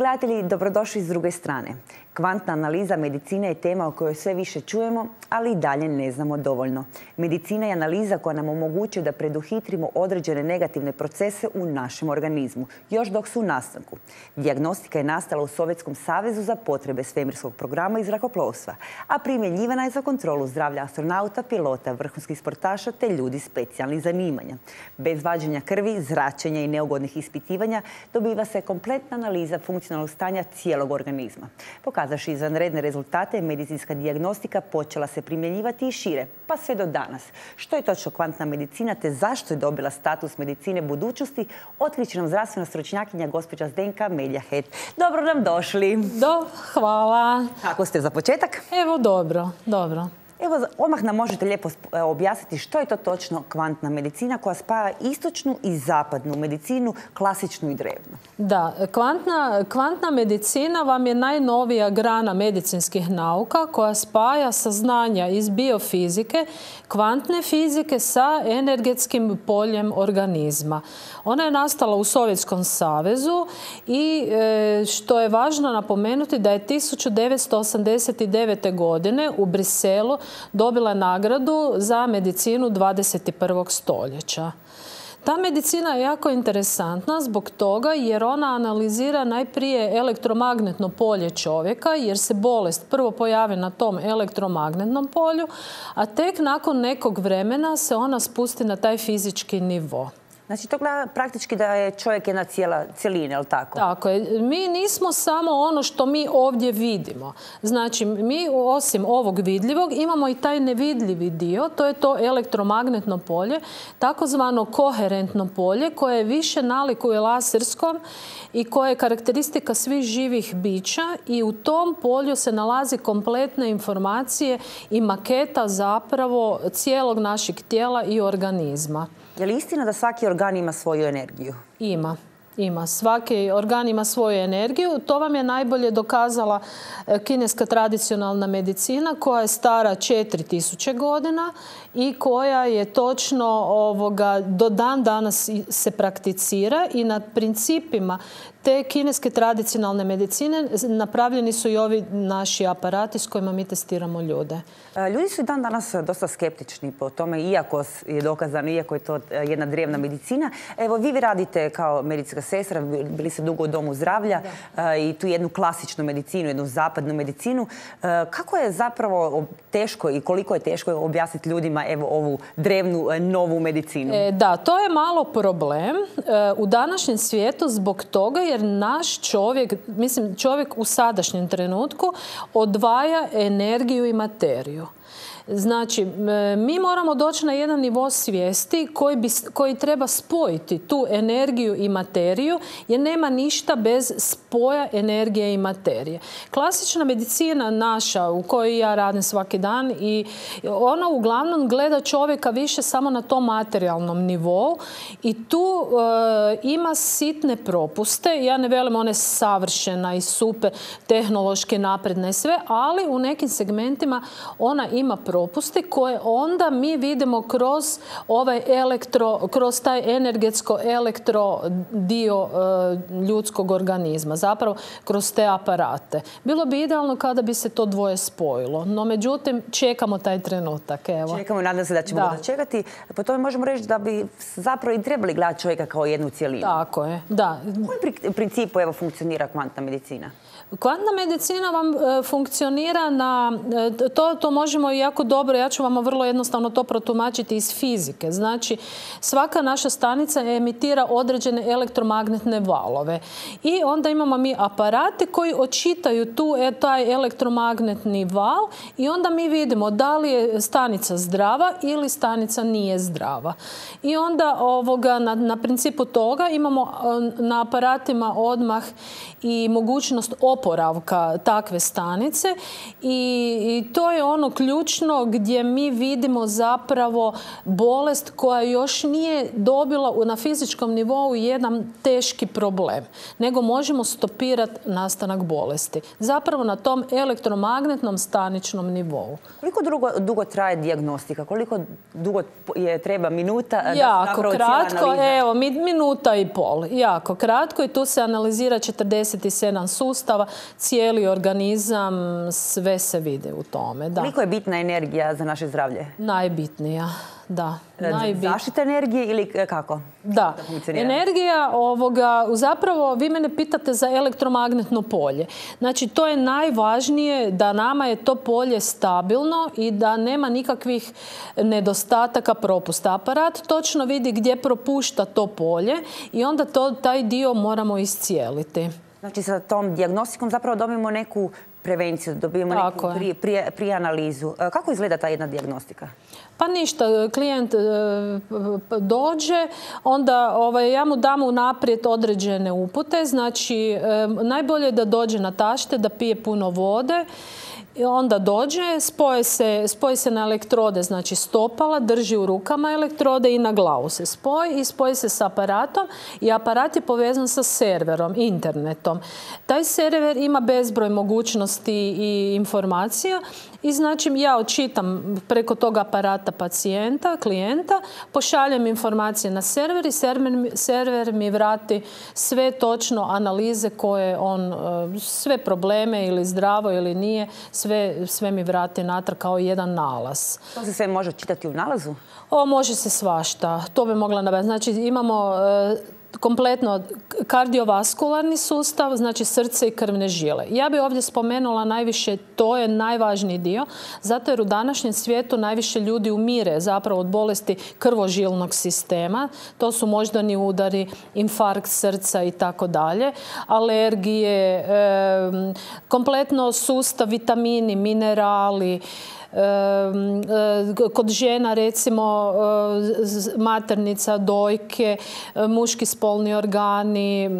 gledatelji, dobrodošli z druge strane. Kvantna analiza medicine je tema o kojoj sve više čujemo, ali i dalje ne znamo dovoljno. Medicina je analiza koja nam omogućuje da preduhitrimo određene negativne procese u našem organizmu, još dok su u nastanku. Dijagnostika je nastala u Sovjetskom savezu za potrebe svemirskog programa i zrakoplovstva, a primjenjivana je za kontrolu zdravlja astronauta, pilota, vrhunskih sportaša te ljudi specijalnih zanimanja. Bez vađenja krvi, zračenja i neugodnih ispitivanja dobiva se kompletna analiza funkcionalnog stanja cijelog organizma. Pokazano Pokazavši izvanredne rezultate, medicinska diagnostika počela se primjenjivati i šire, pa sve do danas. Što je točno kvantna medicina te zašto je dobila status medicine budućnosti, otkriće nam zdravstvena stručnjakinja gospođa Zdenka Meljahet. Dobro nam došli. Do, hvala. Kako ste za početak? Evo dobro, dobro. Evo, odmah nam možete lijepo e, objasniti što je to točno kvantna medicina koja spaja istočnu i zapadnu medicinu, klasičnu i drevnu. Da, kvantna, kvantna medicina vam je najnovija grana medicinskih nauka koja spaja saznanja iz biofizike, kvantne fizike sa energetskim poljem organizma. Ona je nastala u Sovjetskom savezu i e, što je važno napomenuti da je 1989. godine u Briselu dobila nagradu za medicinu 21. stoljeća. Ta medicina je jako interesantna zbog toga jer ona analizira najprije elektromagnetno polje čovjeka jer se bolest prvo pojavi na tom elektromagnetnom polju, a tek nakon nekog vremena se ona spusti na taj fizički nivo. Znači to gleda praktički da je čovjek jedna cijela cijelina, jel tako? Tako je. Mi nismo samo ono što mi ovdje vidimo. Znači mi osim ovog vidljivog imamo i taj nevidljivi dio, to je to elektromagnetno polje, takozvano koherentno polje koje je više nalikuje laserskom i koje je karakteristika svih živih bića i u tom polju se nalazi kompletne informacije i maketa zapravo cijelog našeg tijela i organizma. Je li istina da svaki organ ima svoju energiju? Ima ima. Svaki organ ima svoju energiju. To vam je najbolje dokazala e, kineska tradicionalna medicina koja je stara 4000 godina i koja je točno ovoga, do dan danas se prakticira i na principima te kineske tradicionalne medicine napravljeni su i ovi naši aparati s kojima mi testiramo ljude. E, ljudi su i dan danas e, dosta skeptični po tome, iako je dokazano, iako je to e, jedna drevna medicina. Evo, vi radite kao medicinska sestra, bili ste dugo u domu zdravlja i tu jednu klasičnu medicinu, jednu zapadnu medicinu. Kako je zapravo teško i koliko je teško objasniti ljudima evo ovu drevnu e, novu medicinu? E, da, to je malo problem e, u današnjem svijetu zbog toga jer naš čovjek, mislim čovjek u sadašnjem trenutku odvaja energiju i materiju. Znači, mi moramo doći na jedan nivo svijesti koji, bi, koji treba spojiti tu energiju i materiju jer nema ništa bez spoja energije i materije. Klasična medicina naša u kojoj ja radim svaki dan i ona uglavnom gleda čovjeka više samo na tom materijalnom nivou i tu e, ima sitne propuste. Ja ne velim one savršena i super, tehnološke, napredne i sve, ali u nekim segmentima ona ima propuste propusti koje onda mi vidimo kroz ovaj elektro, kroz taj energetsko elektro dio e, ljudskog organizma, zapravo kroz te aparate. Bilo bi idealno kada bi se to dvoje spojilo, no međutim čekamo taj trenutak. Evo. Čekamo, nadam se da ćemo da. čekati. Po tome možemo reći da bi zapravo i trebali gledati čovjeka kao jednu cijelinu. Tako je, da. U kojem principu evo, funkcionira kvantna medicina? Kvantna medicina vam e, funkcionira na, e, to, to možemo iako dobro, ja ću vam vrlo jednostavno to protumačiti iz fizike. Znači, svaka naša stanica emitira određene elektromagnetne valove. I onda imamo mi aparate koji očitaju tu e, taj elektromagnetni val i onda mi vidimo da li je stanica zdrava ili stanica nije zdrava. I onda ovoga, na, na principu toga imamo e, na aparatima odmah i mogućnost oporavka takve stanice i, i to je ono ključno ono gdje mi vidimo zapravo bolest koja još nije dobila na fizičkom nivou jedan teški problem, nego možemo stopirati nastanak bolesti. Zapravo na tom elektromagnetnom staničnom nivou. Koliko dugo traje dijagnostika? Koliko dugo je treba minuta? jako kratko, evo, minuta i pol. Jako kratko i tu se analizira 47 sustava, cijeli organizam, sve se vide u tome. Koliko je bitna energija? energija za naše zdravlje? Najbitnija, da. E, Najbit... energije ili e, kako? Da. Energija ovoga, zapravo vi mene pitate za elektromagnetno polje. Znači to je najvažnije da nama je to polje stabilno i da nema nikakvih nedostataka propusta. Aparat točno vidi gdje propušta to polje i onda to, taj dio moramo iscijeliti. Znači sa tom dijagnostikom zapravo dobijemo neku prevenciju, dobijemo neku prije, analizu. E, kako izgleda ta jedna diagnostika? Pa ništa, e, klijent e, dođe, onda ovaj, ja mu dam unaprijed određene upute. Znači, najbolje je da dođe na tašte, da pije puno vode, onda dođe, spoje se, spoje se na elektrode, znači stopala, drži u rukama elektrode i na glavu se spoji i spoji se s aparatom i aparat je povezan sa serverom, internetom. Taj server ima bezbroj mogućnosti i informacija i znači ja očitam preko tog aparata pacijenta, klijenta, pošaljem informacije na server i server, mi vrati sve točno analize koje on, e, sve probleme ili zdravo ili nije, sve, sve mi vrati natrag kao jedan nalaz. To se sve može čitati u nalazu? O, može se svašta. To bi mogla nabaviti. Znači imamo e, kompletno kardiovaskularni sustav, znači srce i krvne žile. Ja bi ovdje spomenula najviše, to je najvažniji dio, zato jer u današnjem svijetu najviše ljudi umire zapravo od bolesti krvožilnog sistema. To su moždani udari, infarkt srca i tako dalje, alergije, kompletno sustav vitamini, minerali, E, kod žena recimo e, maternica, dojke, e, muški spolni organi.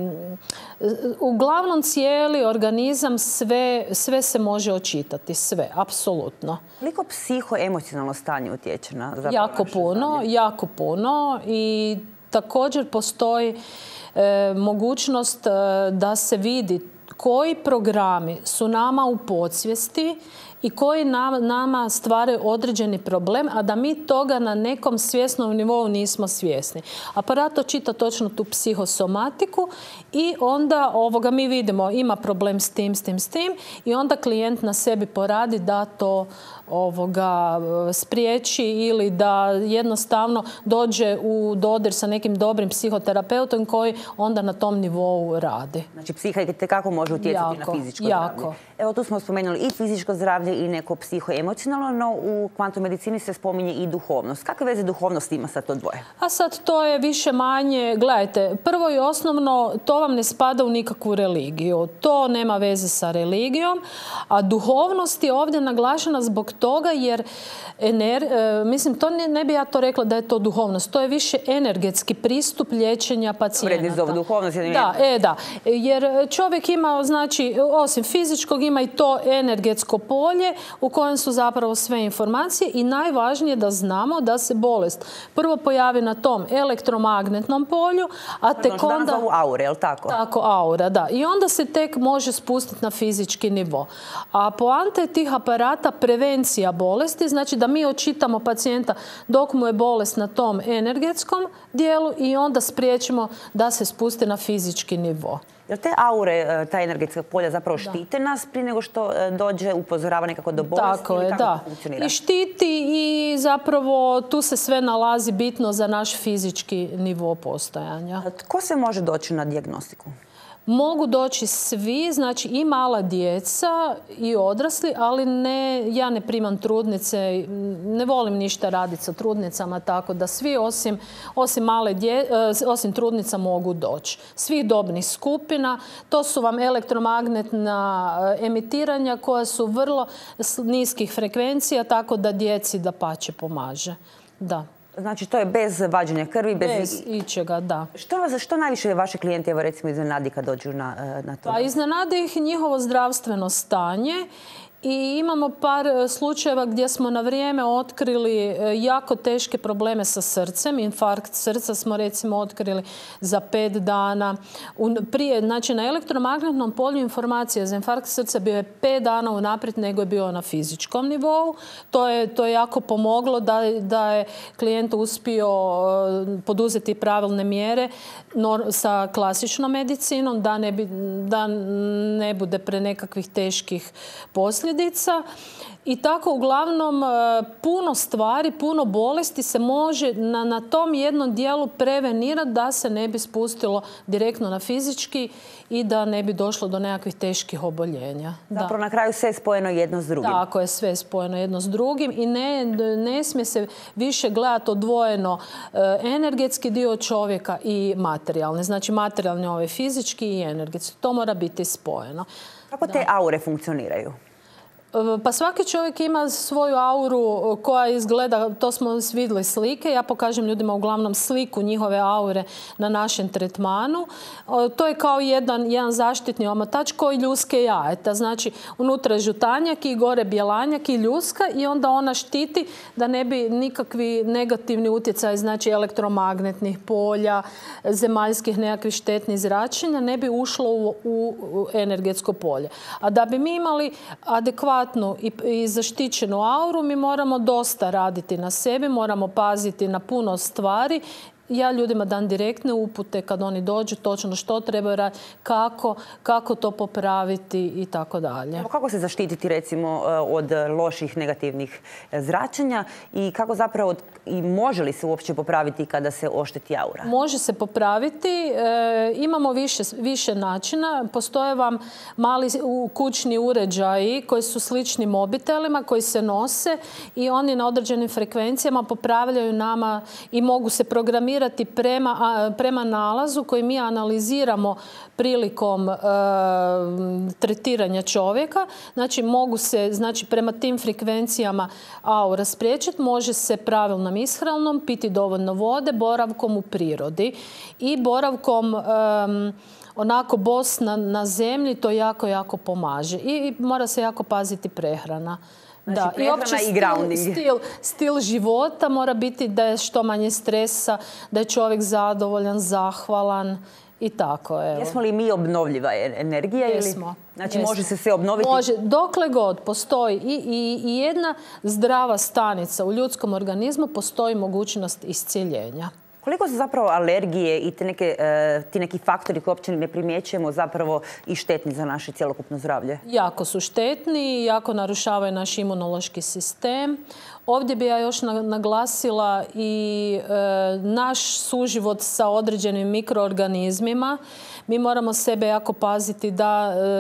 Uglavnom cijeli organizam sve, sve se može očitati, sve, apsolutno. Koliko psihoemocionalno stanje utječe na zapravo Jako puno, jako puno i također postoji mogućnost da se vidi koji programi su nama u podsvijesti i koji nama stvaraju određeni problem, a da mi toga na nekom svjesnom nivou nismo svjesni. Aparat čita točno tu psihosomatiku i onda ovoga mi vidimo ima problem s tim, s tim, s tim i onda klijent na sebi poradi da to ovoga e, spriječi ili da jednostavno dođe u dodir sa nekim dobrim psihoterapeutom koji onda na tom nivou radi. Znači psiha kako može utjecati jako, na fizičko jako. zdravlje. Evo tu smo spomenuli i fizičko zdravlje i neko psihoemocionalno, no u kvantu medicini se spominje i duhovnost. Kakve veze duhovnost ima sa to dvoje? A sad to je više manje, gledajte, prvo i osnovno to vam ne spada u nikakvu religiju. To nema veze sa religijom, a duhovnost je ovdje naglašena zbog toga jer e, mislim, to ne, ne bi ja to rekla da je to duhovnost. To je više energetski pristup liječenja pacijenata. duhovnost. da, e, da. Jer čovjek ima, znači, osim fizičkog, ima i to energetsko polje u kojem su zapravo sve informacije i najvažnije da znamo da se bolest prvo pojavi na tom elektromagnetnom polju, a tek onda... Danas aure, je li tako? Tako, aura, da. I onda se tek može spustiti na fizički nivo. A poanta je tih aparata prevencija prevencija bolesti, znači da mi očitamo pacijenta dok mu je bolest na tom energetskom dijelu i onda spriječimo da se spuste na fizički nivo. te aure, e, ta energetska polja zapravo štite nas prije nego što e, dođe upozoravanje nekako do bolesti? Tako da. funkcionira? I štiti i zapravo tu se sve nalazi bitno za naš fizički nivo postojanja. Tko se može doći na dijagnostiku? Mogu doći svi, znači i mala djeca i odrasli, ali ne, ja ne primam trudnice, ne volim ništa raditi sa trudnicama, tako da svi osim, osim, male e, osim trudnica mogu doći. Svih dobnih skupina, to su vam elektromagnetna e, emitiranja koja su vrlo niskih frekvencija, tako da djeci da pače pomaže. Da. Znači, to je bez vađenja krvi, bez... Bez ičega, da. Što, što najviše vaše klijente evo recimo, iznenadi kad dođu na, eh, na to? Pa iznenadi ih njihovo zdravstveno stanje i imamo par e, slučajeva gdje smo na vrijeme otkrili e, jako teške probleme sa srcem. Infarkt srca smo recimo otkrili za pet dana. Prije, znači na elektromagnetnom polju informacija za infarkt srca bio je pet dana unaprijed nego je bio na fizičkom nivou. To je, to je jako pomoglo da, da je klijent uspio e, poduzeti pravilne mjere sa klasičnom medicinom da ne, bi, da ne bude pre nekakvih teških poslije posljedica i tako uglavnom e, puno stvari, puno bolesti se može na, na tom jednom dijelu prevenirati da se ne bi spustilo direktno na fizički i da ne bi došlo do nekakvih teških oboljenja. Zapravo na kraju sve je spojeno jedno s drugim. Tako je, sve je spojeno jedno s drugim i ne, ne smije se više gledati odvojeno e, energetski dio čovjeka i materijalni. Znači materijalni ovaj fizički i energetski. To mora biti spojeno. Kako te aure funkcioniraju? Pa svaki čovjek ima svoju auru koja izgleda, to smo vidjeli slike, ja pokažem ljudima uglavnom sliku njihove aure na našem tretmanu. To je kao jedan, jedan zaštitni omatač koji ljuske jajeta. Znači, unutra je žutanjak i gore bjelanjak i ljuska i onda ona štiti da ne bi nikakvi negativni utjecaj, znači elektromagnetnih polja, zemaljskih nekakvih štetnih zračenja, ne bi ušlo u, u energetsko polje. A da bi mi imali adekvatno i zaštićenu auru mi moramo dosta raditi na sebi, moramo paziti na puno stvari ja ljudima dan direktne upute kad oni dođu, točno što trebaju raditi, kako, kako to popraviti i tako dalje. Kako se zaštititi recimo eh, od loših negativnih eh, zračenja i kako zapravo i može li se uopće popraviti kada se ošteti aura? Može se popraviti. Eh, imamo više, više načina. Postoje vam mali kućni uređaji koji su slični mobitelima, koji se nose i oni na određenim frekvencijama popravljaju nama i mogu se programirati prema, prema nalazu koji mi analiziramo prilikom e, tretiranja čovjeka. Znači, mogu se znači, prema tim frekvencijama AU raspriječiti Može se pravilnom ishranom, piti dovoljno vode, boravkom u prirodi i boravkom... onako bos na, na zemlji to jako, jako pomaže. I mora se jako paziti prehrana. Znači, da, i opći stil, stil, života mora biti da je što manje stresa, da je čovjek zadovoljan, zahvalan i tako. Evo. Jesmo li mi obnovljiva e- energija? Jesmo. Ili? Znači može se sve obnoviti? Može. Dokle god postoji i, i jedna zdrava stanica u ljudskom organizmu postoji mogućnost iscijeljenja. Koliko su zapravo alergije i e, ti neki faktori koji uopće ne primjećujemo zapravo i štetni za naše cjelokupno zdravlje? Jako su štetni, jako narušavaju naš imunološki sistem. Ovdje bi ja još naglasila i e, naš suživot sa određenim mikroorganizmima. Mi moramo sebe jako paziti e,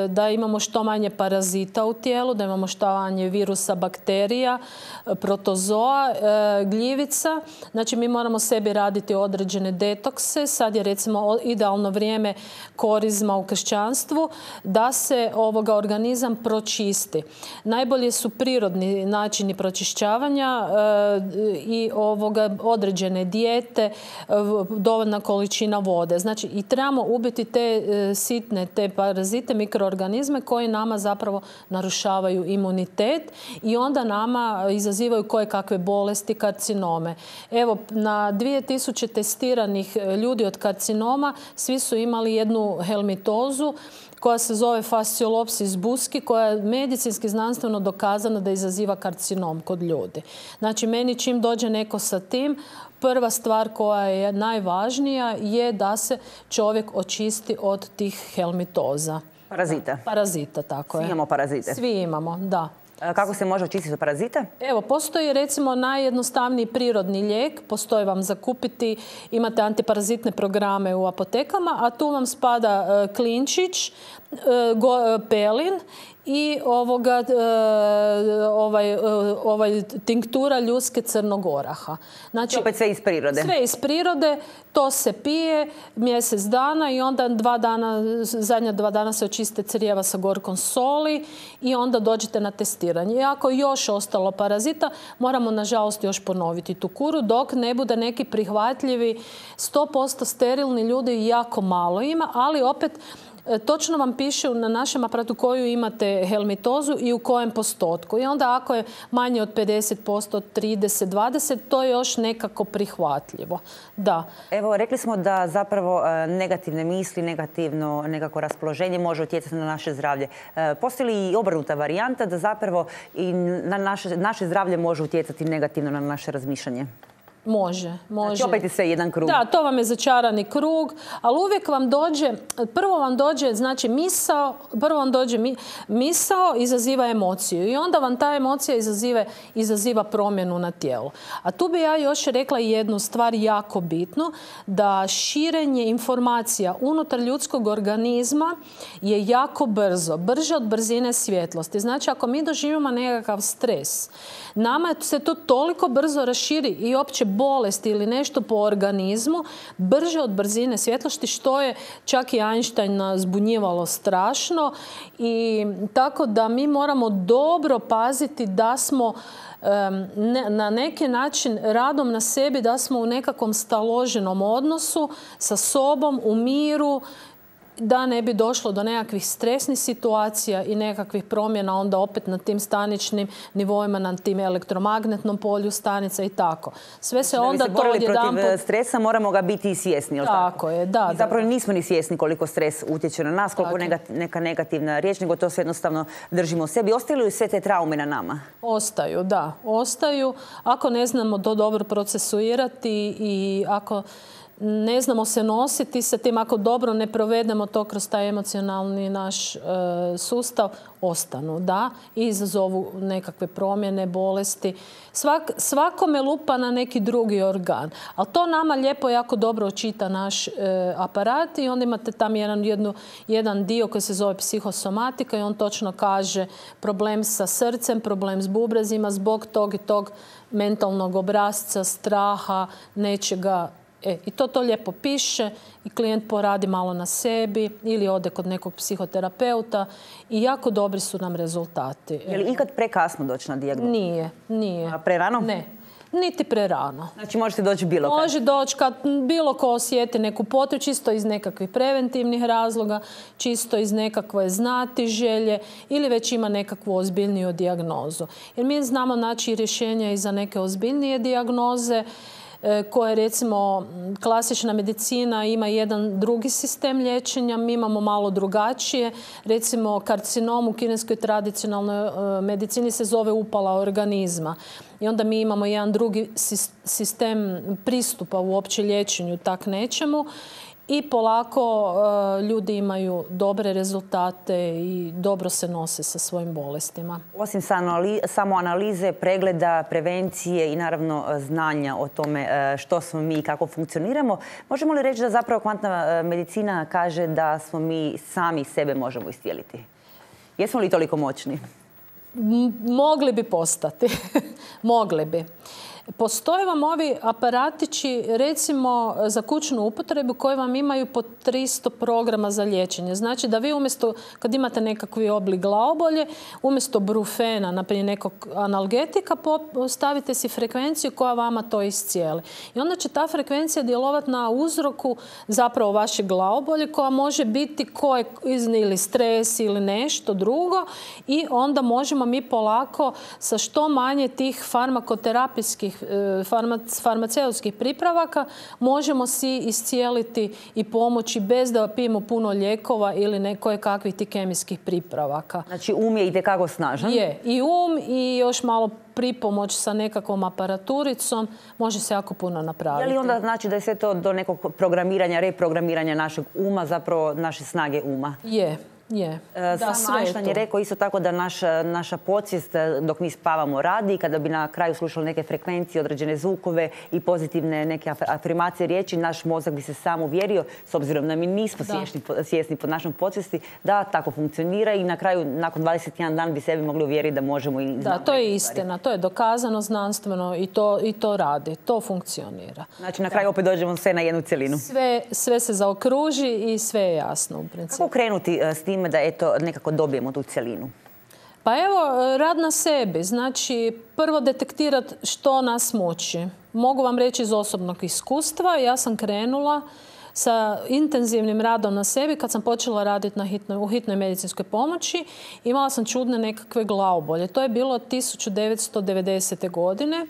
da, imamo što manje parazita u tijelu, da imamo što manje virusa, bakterija, protozoa, e, gljivica. Znači mi moramo sebi raditi određene detokse. Sad je recimo idealno vrijeme korizma u kršćanstvu da se ovoga organizam pročisti. Najbolje su prirodni načini pročišćavanja Eh, i ovoga određene dijete, eh, dovoljna količina vode. Znači i trebamo ubiti te eh, sitne, te parazite, mikroorganizme koji nama zapravo narušavaju imunitet i onda nama izazivaju koje kakve bolesti, karcinome. Evo, na 2000 testiranih ljudi od karcinoma svi su imali jednu helmitozu koja se zove fasciolopsis buski, koja je medicinski znanstveno dokazana da izaziva karcinom kod ljudi. Znači, meni čim dođe neko sa tim, prva stvar koja je najvažnija je da se čovjek očisti od tih helmitoza. Parazita. Parazita, tako je. Svi imamo parazite. Svi imamo, da. E, kako se može očistiti od parazita? Evo, postoji recimo najjednostavniji prirodni lijek, postoji vam zakupiti, imate antiparazitne programe u apotekama, a tu vam spada e, klinčić, E, e, pelin i ovoga, e, ovaj, ovaj tinktura ljuske crnogoraha. Znači, sve iz prirode. Sve iz prirode, to se pije mjesec dana i onda dva dana, zadnja dva dana se očiste crijeva sa gorkom soli i onda dođete na testiranje. I ako još ostalo parazita, moramo nažalost još ponoviti tu kuru dok ne bude neki prihvatljivi 100% sterilni ljudi jako malo ima, ali opet E, točno vam piše na našem aparatu koju imate helmitozu i u kojem postotku. I onda ako je manje od 50%, 30, 20, to je još nekako prihvatljivo. Da. Evo, rekli smo da zapravo e, negativne misli, negativno nekako raspoloženje može utjecati na naše zdravlje. E, postoji li i obrnuta varijanta da zapravo i na naše, naše zdravlje može utjecati negativno na naše razmišljanje? Može, može. Znači opet je sve jedan krug. Da, to vam je začarani krug, ali uvijek vam dođe, prvo vam dođe, znači misao, prvo vam dođe misao, izaziva emociju i onda vam ta emocija izaziva, izaziva promjenu na tijelu. A tu bi ja još rekla jednu stvar jako bitnu, da širenje informacija unutar ljudskog organizma je jako brzo, brže od brzine svjetlosti. Znači ako mi doživimo nekakav stres, nama se to toliko brzo raširi i opće bolesti ili nešto po organizmu brže od brzine svjetlosti, što je čak i Einstein zbunjivalo strašno. I tako da mi moramo dobro paziti da smo na neki način radom na sebi da smo u nekakvom staloženom odnosu sa sobom, u miru da ne bi došlo do nekakvih stresnih situacija i nekakvih promjena onda opet na tim staničnim nivoima, na tim elektromagnetnom polju stanica i tako. Sve se znači, da onda se protiv e, stresa moramo ga biti i svjesni, tako, tako? je, da. I zapravo nismo ni svjesni koliko stres utječe na nas, koliko neka negativna riječ, nego to sve jednostavno držimo u sebi. Ostaju li sve te traume na nama? Ostaju, da. Ostaju. Ako ne znamo to dobro procesuirati i ako ne znamo se nositi sa tim ako dobro ne provedemo to kroz taj emocionalni naš e, sustav, ostanu, da, i izazovu nekakve promjene, bolesti. Svak, lupa na neki drugi organ, ali to nama lijepo jako dobro očita naš e, aparat i onda imate tam jedan, jednu, jedan dio koji se zove psihosomatika i on točno kaže problem sa srcem, problem s bubrezima zbog tog i tog mentalnog obrazca, straha, nečega E, I to to lijepo piše i klijent poradi malo na sebi ili ode kod nekog psihoterapeuta i jako dobri su nam rezultati. Je li e. ikad prekasno doći na dijagnozu? Nije, nije. A prerano? Ne, niti prerano. Znači možete doći bilo kad? Može doći kad bilo ko osjeti neku potrebu, čisto iz nekakvih preventivnih razloga, čisto iz nekakve znati želje ili već ima nekakvu ozbiljniju dijagnozu. Jer mi znamo naći rješenja i za neke ozbiljnije dijagnoze E, koje recimo klasična medicina ima jedan drugi sistem liječenja, mi imamo malo drugačije. Recimo karcinom u kineskoj tradicionalnoj e, medicini se zove upala organizma. I onda mi imamo jedan drugi sistem pristupa uopće liječenju tak nečemu i polako eh, ljudi imaju dobre rezultate i dobro se nose sa svojim bolestima. Osim samo analize, pregleda, prevencije i naravno eh, znanja o tome eh, što smo mi i kako funkcioniramo, možemo li reći da zapravo kvantna medicina kaže da smo mi sami sebe možemo istijeliti? Jesmo li toliko moćni? mogli bi postati. mogli bi. Postoje vam ovi aparatići, recimo, za kućnu upotrebu koji vam imaju po 300 programa za liječenje. Znači da vi umjesto, kad imate nekakvi oblik glaobolje umjesto brufena, naprijed nekog analgetika, stavite si frekvenciju koja vama to iscijeli. I onda će ta frekvencija djelovati na uzroku zapravo vaše glaobolje koja može biti koje ili stres ili nešto drugo i onda možemo mi polako sa što manje tih farmakoterapijskih E, farmaceutskih pripravaka možemo si iscijeliti i pomoći bez da pijemo puno lijekova ili nekoje kakvih ti kemijskih pripravaka. Znači um je itekako snažan? Je. I um i još malo pripomoć sa nekakvom aparaturicom može se jako puno napraviti. Je li onda znači da je sve to do nekog programiranja, reprogramiranja našeg uma, zapravo naše snage uma? Je. Je. E, sam Einstein je rekao isto tako da naša, podsvijest e, dok mi spavamo radi kada bi na kraju slušali neke frekvencije, određene zvukove i pozitivne neke afirmacije riječi, naš mozak bi se sam uvjerio s obzirom da mi nismo svjesni, pod našom podsvijesti da tako funkcionira i na kraju nakon 21 dan bi sebi mogli uvjeriti da možemo i Da, to je istina, to je dokazano znanstveno i to, i to radi, to funkcionira. Znači na kraju opet dođemo sve na jednu cjelinu. Sve, sve se zaokruži i sve je jasno u principu. Kako krenuti e, s tim time da eto, nekako dobijemo tu cjelinu? Pa evo, e, rad na sebi. Znači, prvo detektirati što nas moći. Mogu vam reći iz osobnog iskustva. Ja sam krenula sa intenzivnim radom na sebi kad sam počela raditi na hitnoj, u hitnoj medicinskoj pomoći. Imala sam čudne nekakve glavobolje. To je bilo 1990. godine.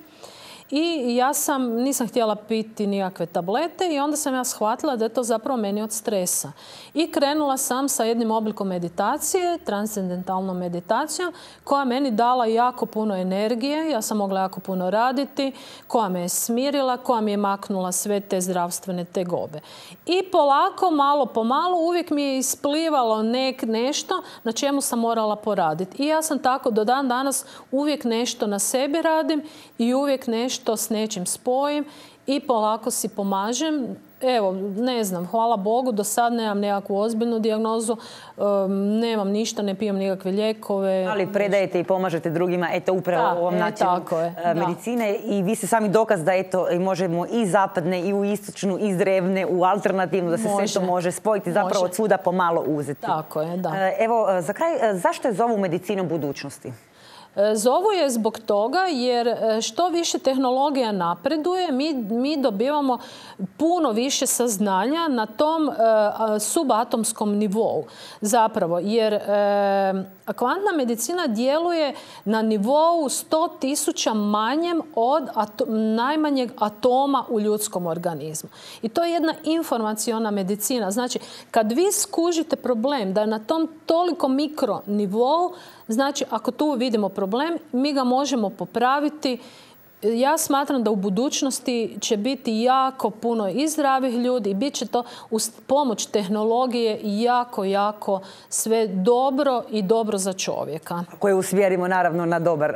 I ja sam, nisam htjela piti nikakve tablete i onda sam ja shvatila da je to zapravo meni od stresa. I krenula sam sa jednim oblikom meditacije, transcendentalnom meditacijom, koja meni dala jako puno energije, ja sam mogla jako puno raditi, koja me je smirila, koja mi je maknula sve te zdravstvene tegobe. I polako, malo po malo, uvijek mi je isplivalo nek, nešto na čemu sam morala poraditi. I ja sam tako do dan danas uvijek nešto na sebi radim i uvijek nešto nešto s nečim spojim i polako si pomažem. Evo, ne znam, hvala Bogu, do sad nemam nekakvu ozbiljnu dijagnozu, nemam ništa, ne pijem nikakve lijekove. Ali predajete i pomažete drugima, eto, upravo u ovom e, načinu e, medicine. I vi ste sami dokaz da, eto, možemo i zapadne, i u istočnu, i drevne, u alternativnu, da se sve to može spojiti, zapravo od svuda pomalo uzeti. Tako je, da. E, evo, za kraj, zašto je zovu medicinu budućnosti? E, zovu je zbog toga jer e, što više tehnologija napreduje, mi, mi dobivamo puno više saznanja na tom e, subatomskom nivou. Zapravo, jer e, kvantna medicina djeluje na nivou sto tisuća manjem od najmanjeg atoma u ljudskom organizmu. I to je jedna informacijona medicina. Znači, kad vi skužite problem da je na tom toliko nivou Znači, ako tu vidimo problem, mi ga možemo popraviti. Ja smatram da u budućnosti će biti jako puno i zdravih ljudi i bit će to uz pomoć tehnologije jako, jako sve dobro i dobro za čovjeka. Koje usvjerimo, naravno na dobar,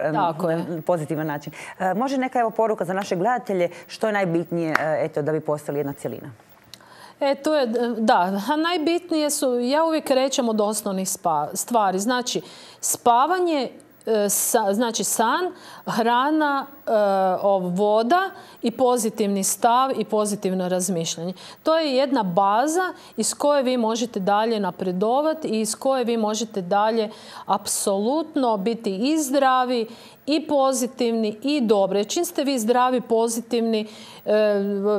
pozitivan način. E, može neka evo poruka za naše gledatelje što je najbitnije e, eto, da bi postali jedna cjelina? E, to je, e, da, najbitnije su, ja uvijek rećem od osnovnih stvari. Znači, spavanje, e, sa, znači san, hrana, E, voda i pozitivni stav i pozitivno razmišljanje. To je jedna baza iz koje vi možete dalje napredovati i iz koje vi možete dalje apsolutno biti i zdravi i pozitivni i dobri. Čim ste vi zdravi, pozitivni, e,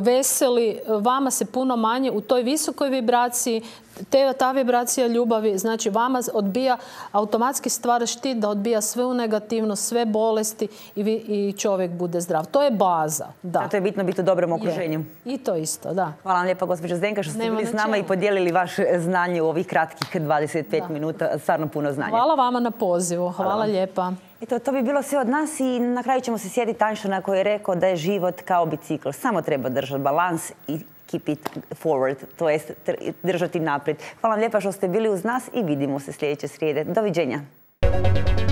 veseli, vama se puno manje u toj visokoj vibraciji, te, ta vibracija ljubavi, znači vama odbija, automatski stvar štit da odbija sve u negativno, sve bolesti i, vi, i čovjek bude zdrav. To je baza. Da. to je bitno biti u dobrom okruženju. I to isto, da. Hvala vam lijepa, gospođo Zdenka, što ste bili s nama i podijelili vaše znanje u ovih kratkih 25 minuta. Stvarno puno znanja. Hvala vama na pozivu. Hvala, lijepa. Eto, to bi bilo sve od nas i na kraju ćemo se sjediti na koji je rekao da je život kao bicikl. Samo treba držati balans i keep it forward, to jest držati naprijed. Hvala vam lijepa što ste bili uz nas i vidimo se sljedeće srijede. Doviđenja.